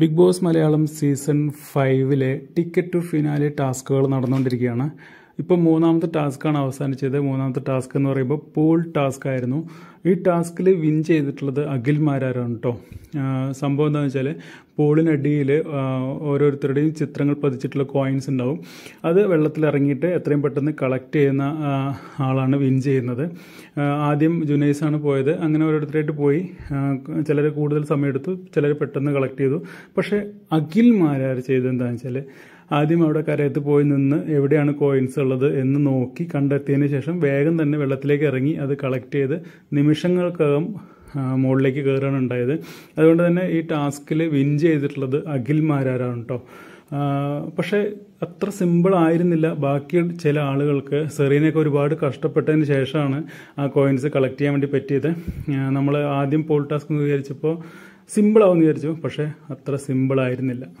big Boss Malayalam season ഫൈവിലെ ticket to finale ടാസ്കുകൾ നടന്നുകൊണ്ടിരിക്കുകയാണ് ഇപ്പോൾ മൂന്നാമത്തെ ടാസ്ക്കാണ് അവസാനിച്ചത് മൂന്നാമത്തെ ടാസ്ക് എന്ന് പറയുമ്പോൾ പൂൾ ടാസ്ക് ആയിരുന്നു ഈ ടാസ്കിൽ വിൻ ചെയ്തിട്ടുള്ളത് അഖിൽമാരാരാണ് കേട്ടോ സംഭവം എന്താണെന്ന് വെച്ചാൽ പോളിനടിയിൽ ഓരോരുത്തരുടെയും ചിത്രങ്ങൾ പതിച്ചിട്ടുള്ള കോയിൻസ് ഉണ്ടാവും അത് വെള്ളത്തിൽ ഇറങ്ങിയിട്ട് എത്രയും പെട്ടെന്ന് കളക്ട് ചെയ്യുന്ന ആളാണ് വിൻ ചെയ്യുന്നത് ആദ്യം ജുനൈസാണ് പോയത് അങ്ങനെ ഓരോരുത്തരായിട്ട് പോയി ചിലർ കൂടുതൽ സമയമെടുത്തു ചിലർ പെട്ടെന്ന് കളക്ട് ചെയ്തു പക്ഷേ അഖിൽ മാരാർ ചെയ്തത് വെച്ചാൽ ആദ്യം അവിടെ കരയത്ത് പോയി നിന്ന് എവിടെയാണ് കോയിൻസ് ഉള്ളത് എന്ന് നോക്കി കണ്ടെത്തിയതിന് ശേഷം വേഗം തന്നെ വെള്ളത്തിലേക്ക് ഇറങ്ങി അത് കളക്ട് ചെയ്ത് നിമിഷം നിമിഷങ്ങൾക്കകം മുകളിലേക്ക് കയറുകയാണ് ഉണ്ടായത് അതുകൊണ്ട് തന്നെ ഈ ടാസ്കിൽ വിൻ ചെയ്തിട്ടുള്ളത് അഖിൽ മാരാരാണ് കേട്ടോ പക്ഷേ അത്ര സിമ്പിൾ ആയിരുന്നില്ല ബാക്കി ചില ആളുകൾക്ക് സെറീനൊക്കെ ഒരുപാട് കഷ്ടപ്പെട്ടതിന് ശേഷമാണ് ആ കോയിൻസ് കളക്ട് ചെയ്യാൻ വേണ്ടി പറ്റിയത് നമ്മൾ ആദ്യം പോൾ ടാസ്ക് എന്ന് വിചാരിച്ചപ്പോൾ സിമ്പിളാവും വിചാരിച്ചു പക്ഷേ അത്ര സിമ്പിൾ ആയിരുന്നില്ല